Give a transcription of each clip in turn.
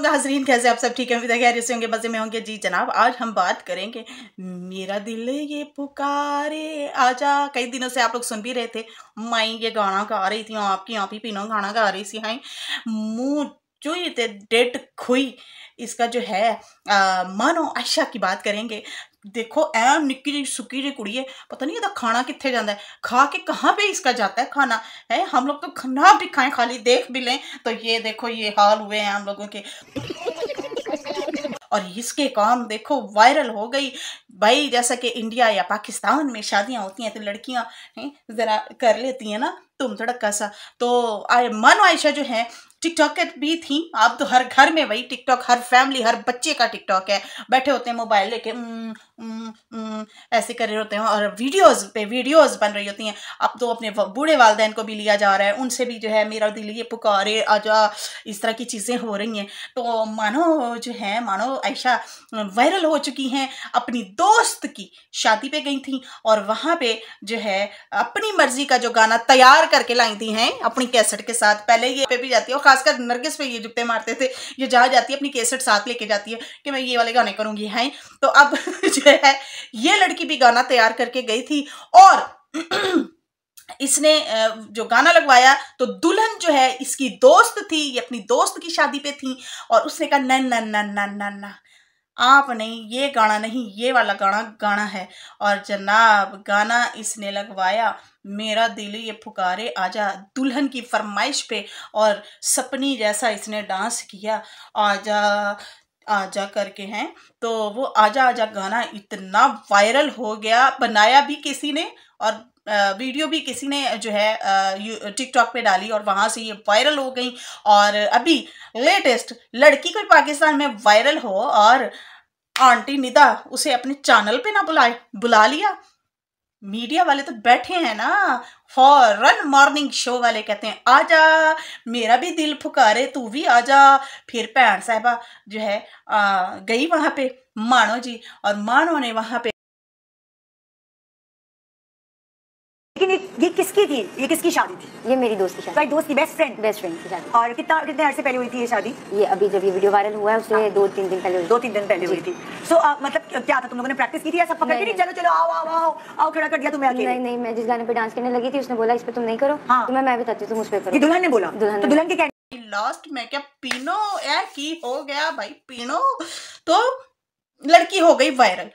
नाजरीन कैसे आप सब ठीक है विदा खैर से होंगे मज़े में होंगे जी जनाब आज हम बात करेंगे मेरा दिल ये पुकारे आजा कई दिनों से आप लोग सुन भी रहे थे मैं ये गाना गा रही थी आपकी आप ही पीनो गाना गा रही थी हाई मुँह चुई थे डेट खुई इसका जो है आ, मानो आशा की बात करेंगे देखो ऐ निकी जी सुकी जी कुड़ी है पता नहीं ये खाना कितने जाता है खा के कहाँ पे इसका जाता है खाना है हम लोग तो खाना भी खाएं खाली देख भी लें तो ये देखो ये हाल हुए हैं हम लोगों के और इसके काम देखो वायरल हो गई भाई जैसा कि इंडिया या पाकिस्तान में शादियां होती हैं तो लड़कियां ज़रा कर लेती हैं ना तुम थोड़ा सा तो आय मन आयशा जो है टिकटॉक भी थी आप तो हर घर में वही टिकटॉक हर फैमिली हर बच्चे का टिकटॉक है बैठे होते हैं मोबाइल लेके ऐसे कर रहे होते हैं और वीडियोस पे वीडियोस बन रही होती हैं अब तो अपने बूढ़े वालदेन को भी लिया जा रहा है उनसे भी जो है मेरा दिल ये पुकारे आजा इस तरह की चीज़ें हो रही हैं तो मानो जो है मानो ऐशा वायरल हो चुकी हैं अपनी दोस्त की शादी पर गई थी और वहाँ पे जो है अपनी मर्जी का जो गाना तैयार तैयार करके लाई थी हैं अपनी कैसेट के साथ पहले ये पे भी जाती है और खासकर नरगिस पे ये जुप्पे मारते थे ये जहाँ जाती है अपनी कैसेट साथ लेके जाती है कि मैं ये वाले गाने करूँगी हैं तो अब जो है ये लड़की भी गाना तैयार करके गई थी और इसने जो गाना लगवाया तो दुल्हन जो है इसकी दोस्त थी ये अपनी दोस्त की शादी पे थी और उसने कहा नन नन नन नन नन आपने ये गाना नहीं ये वाला गाना गाना है और जनाब गाना इसने लगवाया मेरा दिल ये पुकारे आजा दुल्हन की फरमाइश पे और सपनी जैसा इसने डांस किया आजा आजा करके हैं तो वो आजा आजा गाना इतना वायरल हो गया बनाया भी किसी ने और वीडियो भी किसी ने जो है टिकटॉक पे डाली और वहाँ से ये वायरल हो गई और अभी लेटेस्ट लड़की कोई पाकिस्तान में वायरल हो और आंटी निदा उसे अपने चैनल पे ना बुलाए बुला लिया मीडिया वाले तो बैठे हैं ना फॉरन मॉर्निंग शो वाले कहते हैं आजा मेरा भी दिल फुकारे तू भी आजा फिर भैन साहबा जो है आ, गई वहाँ पे मानो जी और मानो ने वहाँ पे लेकिन ये ये किसकी थी ये किसकी शादी थी ये मेरी दोस्त की शादी दोस्त की बेस्ट फ्रेंड बेस्ट फ्रेंड की शादी और कितना कितने अर्से पहले हुई थी ये शादी ये अभी जब ये वीडियो वायरल हुआ है उससे दो हाँ। तीन दिन पहले दो तीन दिन पहले हुई थी सो so, मतलब क्या था तुम लोगों ने प्रैक्टिस की थी सब पकड़ नहीं चलो चलो आओ आओ आओ आओ खड़ा कर दिया तुम्हें नहीं नहीं मैं जिस गाने पर डांस करने लगी थी उसने बोला इस पर तुम नहीं करो हाँ तो मैं मैं बताती हूँ तुम उस पर करो दुल्हन ने बोला दुल्हन तो दुल्हन के लास्ट में क्या पीनो या की हो गया भाई पीनो तो लड़की हो गई वायरल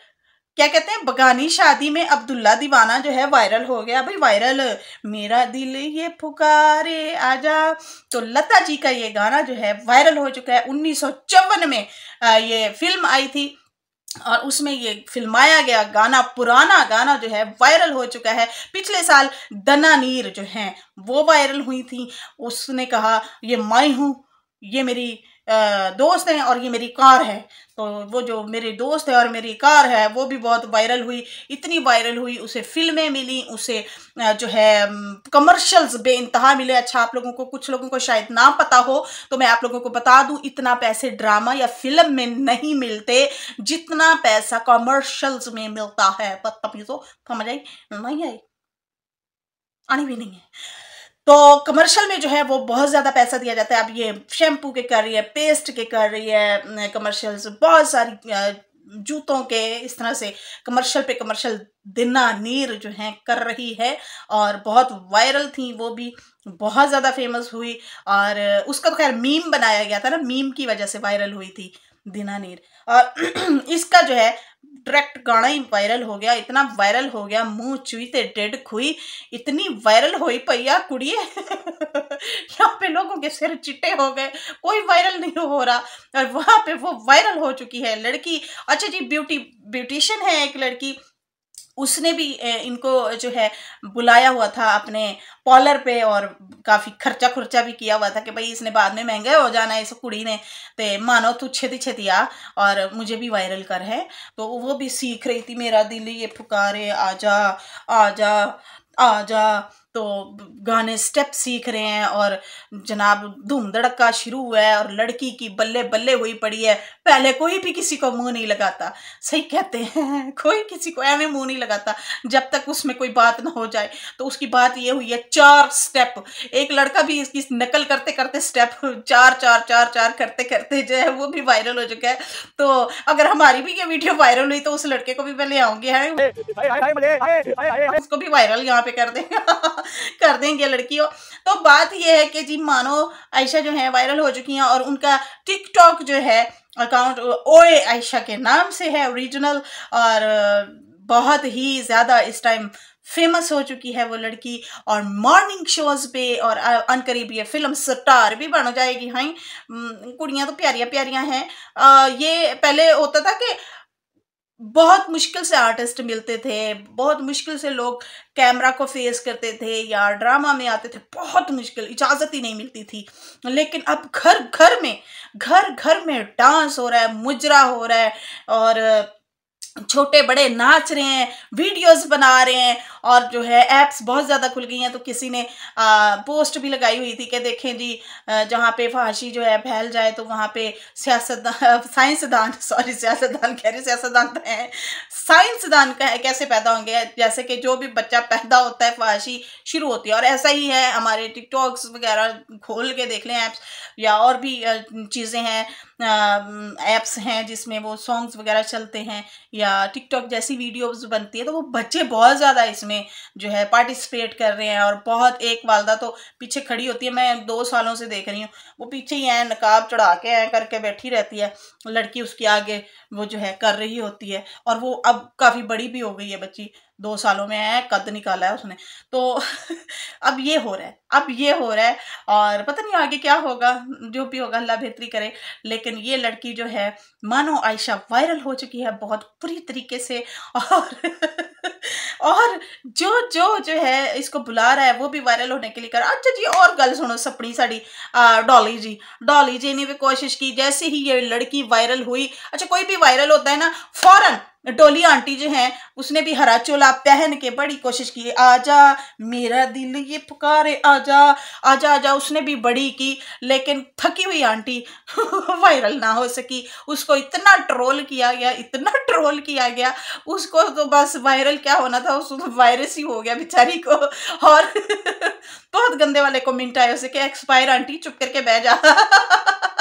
क्या कहते हैं बगानी शादी में अब्दुल्ला दीवाना जो है वायरल हो गया भाई वायरल मेरा दिल ये पुकारे आजा तो लता जी का ये गाना जो है वायरल हो चुका है उन्नीस में ये फिल्म आई थी और उसमें ये फिल्माया गया गाना पुराना गाना जो है वायरल हो चुका है पिछले साल दना नीर जो हैं वो वायरल हुई थी उसने कहा ये मैं हूँ ये मेरी दोस्त हैं और ये मेरी कार है तो वो जो मेरे दोस्त है और मेरी कार है वो भी बहुत वायरल हुई इतनी वायरल हुई उसे फिल्में मिली उसे जो है कमर्शल्स बे इंतहा मिले अच्छा आप लोगों को कुछ लोगों को शायद ना पता हो तो मैं आप लोगों को बता दूं इतना पैसे ड्रामा या फिल्म में नहीं मिलते जितना पैसा कमर्शल्स में मिलता है तो समझ आई नहीं आई आनी भी नहीं है तो कमर्शियल में जो है वो बहुत ज़्यादा पैसा दिया जाता है अब ये शैम्पू के कर रही है पेस्ट के कर रही है कमर्शियल्स बहुत सारी जूतों के इस तरह से कमर्शियल पे कमर्शियल दिना नीर जो है कर रही है और बहुत वायरल थी वो भी बहुत ज़्यादा फेमस हुई और उसका तो खैर मीम बनाया गया था ना मीम की वजह से वायरल हुई थी दिना नीर और इसका जो है ट्रैक्ट गाना ही वायरल हो गया इतना वायरल हो गया मुंह चुई ते डेड खुई इतनी वायरल हुई पैया कुड़िए यहाँ पे लोगों के सिर चिट्टे हो गए कोई वायरल नहीं हो रहा और वहाँ पे वो वायरल हो चुकी है लड़की अच्छा जी ब्यूटी ब्यूटिशियन है एक लड़की उसने भी इनको जो है बुलाया हुआ था अपने पॉलर पे और काफ़ी खर्चा खुर्चा भी किया हुआ था कि भाई इसने बाद में महंगे हो जाना है इस कुड़ी ने तो मानो तू छेती छेती आ और मुझे भी वायरल कर है तो वो भी सीख रही थी मेरा दिल ये पुकारे आजा आजा आजा तो गाने स्टेप सीख रहे हैं और जनाब धूम धड़का शुरू हुआ है और लड़की की बल्ले बल्ले हुई पड़ी है पहले कोई भी किसी को मुंह नहीं लगाता सही कहते हैं कोई किसी को एवं मुंह नहीं लगाता जब तक उसमें कोई बात ना हो जाए तो उसकी बात ये हुई है चार स्टेप एक लड़का भी इसकी नकल करते करते स्टेप चार चार चार चार करते करते जो है वो भी वायरल हो चुका है तो अगर हमारी भी ये वीडियो वायरल हुई तो उस लड़के को भी मैं ले आऊंगी है उसको भी वायरल यहाँ पे कर देंगे कर देंगे लड़कियों तो बात यह है कि जी मानो आयशा जो है वायरल हो चुकी हैं और उनका टिकटॉक जो है अकाउंट ओए आयशा के नाम से है ओरिजिनल और बहुत ही ज़्यादा इस टाइम फेमस हो चुकी है वो लड़की और मॉर्निंग शोज पे और अनकरीब ये फिल्म स्टार भी बन जाएगी हाई कुड़ियाँ तो प्यारियाँ प्यारियाँ हैं ये पहले होता था कि बहुत मुश्किल से आर्टिस्ट मिलते थे बहुत मुश्किल से लोग कैमरा को फेस करते थे या ड्रामा में आते थे बहुत मुश्किल इजाज़त ही नहीं मिलती थी लेकिन अब घर घर में घर घर में डांस हो रहा है मुजरा हो रहा है और छोटे बड़े नाच रहे हैं वीडियोस बना रहे हैं और जो है ऐप्स बहुत ज़्यादा खुल गई हैं तो किसी ने आ, पोस्ट भी लगाई हुई थी कि देखें जी जहाँ पे फांसी जो है फैल जाए तो वहाँ पे सियासतदान साइंसदान सॉरी सियासतदान कह रहे सियासतदान तो हैं साइंसदान कैसे पैदा होंगे जैसे कि जो भी बच्चा पैदा होता है फाशी शुरू होती है और ऐसा ही है हमारे टिकटॉक्स वगैरह खोल के देख लें ऐप्स या और भी चीज़ें हैं ऐप्स हैं जिसमें वो सॉन्ग्स वगैरह चलते हैं या टिकटॉक जैसी वीडियोज़ बनती है तो वो बच्चे बहुत ज़्यादा इसमें इसमें जो है पार्टिसिपेट कर रहे हैं और बहुत एक वालदा तो पीछे खड़ी होती है मैं दो सालों से देख रही हूँ वो पीछे ही है नकाब चढ़ा के ऐ करके बैठी रहती है लड़की उसके आगे वो जो है कर रही होती है और वो अब काफ़ी बड़ी भी हो गई है बच्ची दो सालों में है कद निकाला है उसने तो अब ये हो रहा है अब ये हो रहा है और पता नहीं आगे क्या होगा जो भी होगा अल्लाह बेहतरी करे लेकिन ये लड़की जो है मानो आयशा वायरल हो चुकी है बहुत बुरी तरीके से और और जो जो जो है इसको बुला रहा है वो भी वायरल होने के लिए कर अच्छा जी और गल सुनो सपनी साड़ी डॉली जी डॉली जी ने भी कोशिश की जैसे ही ये लड़की वायरल हुई अच्छा कोई भी वायरल होता है ना फौरन डोली आंटी जो हैं उसने भी हरा चोला पहन के बड़ी कोशिश की आजा मेरा दिल ये पुकारे आजा आजा आजा उसने भी बड़ी की लेकिन थकी हुई आंटी वायरल ना हो सकी उसको इतना ट्रोल किया गया इतना ट्रोल किया गया उसको तो बस वायरल क्या होना था उसको तो वायरस ही हो गया बेचारी को और बहुत गंदे वाले कमेंट आए उसे कि एक्सपायर आंटी चुप करके बह जा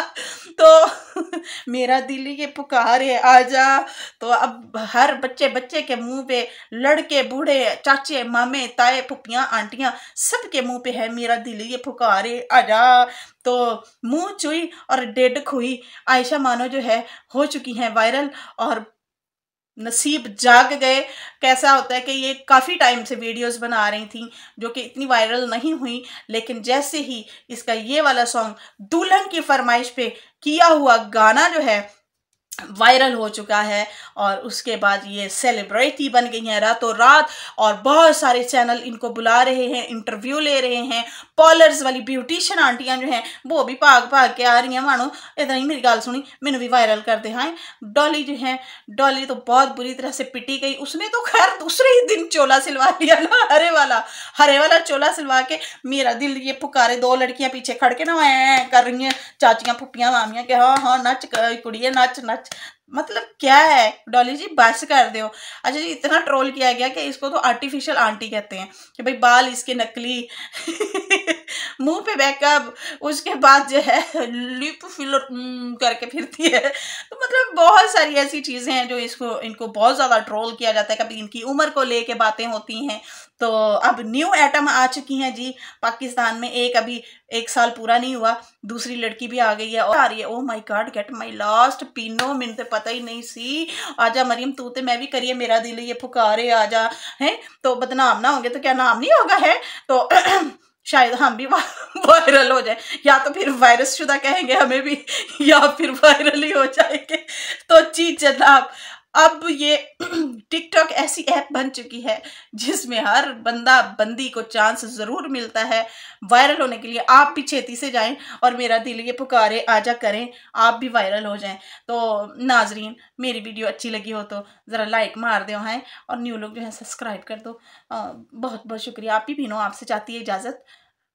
तो मेरा दिल्ली के पुकार है आजा तो अब हर बच्चे बच्चे के मुंह पे लड़के बूढ़े चाचे मामे ताए पुपियाँ आंटियाँ सब के मुँह पे है मेरा दिल्ली के पुकार है आजा तो मुंह चुई और डेड खुई आयशा मानो जो है हो चुकी हैं वायरल और नसीब जाग गए कैसा होता है कि ये काफ़ी टाइम से वीडियोस बना रही थी जो कि इतनी वायरल नहीं हुई लेकिन जैसे ही इसका ये वाला सॉन्ग दुल्हन की फरमाइश पे किया हुआ गाना जो है वायरल हो चुका है और उसके बाद ये सेलिब्रिटी बन गई हैं रातों रात और बहुत सारे चैनल इनको बुला रहे हैं इंटरव्यू ले रहे हैं पॉलर्स वाली ब्यूटिशियन आंटियां जो हैं वो भी भाग भाग के आ रही हैं मानो इतना ही मेरी गाल सुनी मैंने भी वायरल कर दे हाँ डॉली जो है डॉली तो बहुत बुरी तरह से पिटी गई उसने तो खैर दूसरे ही दिन चोला सिलवा लिया ना हरे वाला हरे वाला चोला सिलवा के मेरा दिल ये पुकारे दो लड़कियाँ पीछे खड़ के ना कर रही हैं चाचियाँ फुपियाँ मामियाँ के हाँ हाँ नच कुड़िए नच नच much मतलब क्या है डॉली जी बस कर दो अच्छा जी इतना ट्रोल किया गया कि इसको तो आर्टिफिशियल आंटी कहते हैं कि भाई बाल इसके नकली मुंह पे बैकअप उसके बाद जो है लिप फिलर हम्म, करके फिरती है तो मतलब बहुत सारी ऐसी चीज़ें हैं जो इसको इनको बहुत ज़्यादा ट्रोल किया जाता है कभी इनकी उम्र को लेके बातें होती हैं तो अब न्यू आइटम आ चुकी हैं जी पाकिस्तान में एक अभी एक साल पूरा नहीं हुआ दूसरी लड़की भी आ गई है और आ रही है oh my god get my last पीनो मिनट पता ही नहीं सी आजा मरियम तू तो मैं भी करिए मेरा दिल ये फुकारे आजा है तो बदनाम ना होंगे तो क्या नाम नहीं होगा है तो शायद हम भी वायरल हो जाए या तो फिर वायरस शुदा कहेंगे हमें भी या फिर वायरल ही हो जाएंगे तो जी जनाब अब ये टिकटॉक ऐसी ऐप बन चुकी है जिसमें हर बंदा बंदी को चांस ज़रूर मिलता है वायरल होने के लिए आप भी छेती से जाएं और मेरा दिल ये पुकारे आजा करें आप भी वायरल हो जाएं तो नाजरीन मेरी वीडियो अच्छी लगी हो तो ज़रा लाइक मार दो हैं और न्यू लोग जो है सब्सक्राइब कर दो आ, बहुत बहुत शुक्रिया आप ही भी नो आपसे चाहती है इजाज़त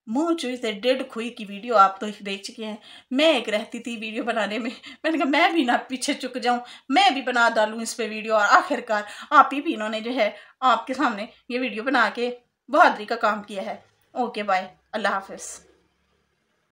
मुँह चुई से डेढ़ खुई की वीडियो आप तो देख चुके हैं मैं एक रहती थी वीडियो बनाने में मैंने कहा मैं भी ना पीछे चुक जाऊँ मैं भी बना डालूँ इस पर वीडियो और आखिरकार आप ही भी इन्होंने जो है आपके सामने ये वीडियो बना के बहादरी का काम किया है ओके बाय अल्लाह हाफिज़